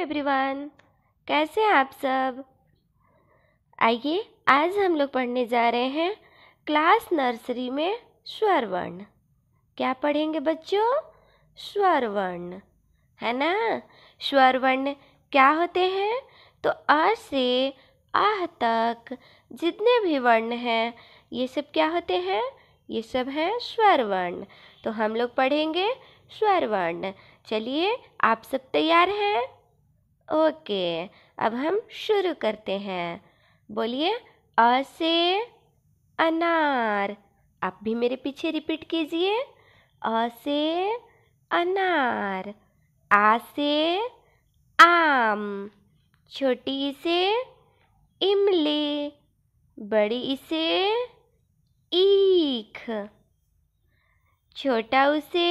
everyone कैसे हैं आप सब आइए आज हम लोग पढ़ने जा रहे हैं क्लास नर्सरी में स्वर वर्ण क्या पढ़ेंगे बच्चों स्वर वर्ण है ना स्वर वर्ण क्या होते हैं तो अ से आह तक जितने भी वर्ण हैं ये सब क्या होते हैं ये सब हैं स्वर वर्ण तो हम लोग पढ़ेंगे स्वर वर्ण चलिए आप सब तैयार हैं ओके अब हम शुरू करते हैं बोलिए अ से अनार आप भी मेरे पीछे रिपीट कीजिए अ से अनार आ से आम छोटी से इमली बड़ी से ईख छोटा उसे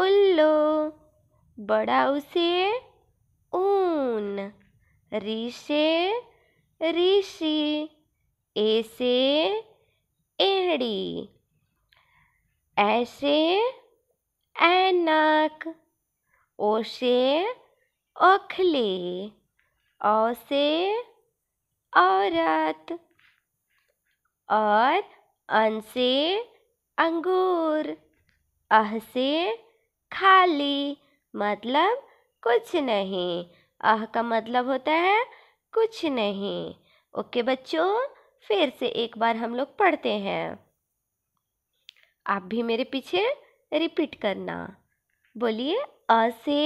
उल्लू बड़ा उसे उन री से ऋषि ए से एड़ी ऐसे ऐनक ओ से ओखली औ से औरत और अन से अंगूर अह से खाली मतलब कुछ नहीं आह का मतलब होता है कुछ नहीं ओके बच्चों फिर से एक बार हम लोग पढ़ते हैं आप भी मेरे पीछे रिपीट करना बोलिए अ से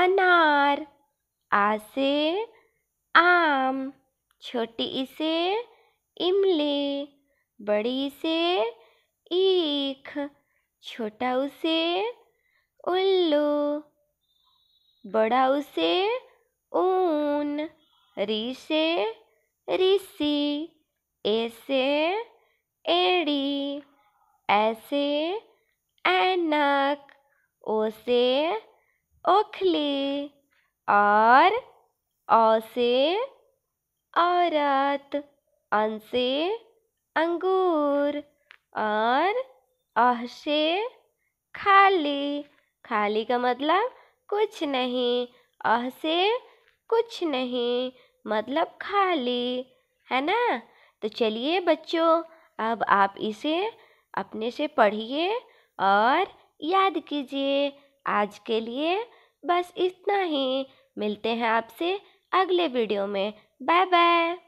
अनार आ से आम छोटी इसे इमली बड़ी से ईख छोटा उसे उल्लू बड़ा उसे ऊन री से ऋषि ए से एड़ी ऐसे ऐनक ओ से ओखली और औ से औरत अन से अंगूर और अह से खाली खाली का मतलब कुछ नहीं अह से कुछ नहीं मतलब खाली है ना तो चलिए बच्चों अब आप इसे अपने से पढ़िए और याद कीजिए आज के लिए बस इतना ही मिलते हैं आपसे अगले वीडियो में बाय बाय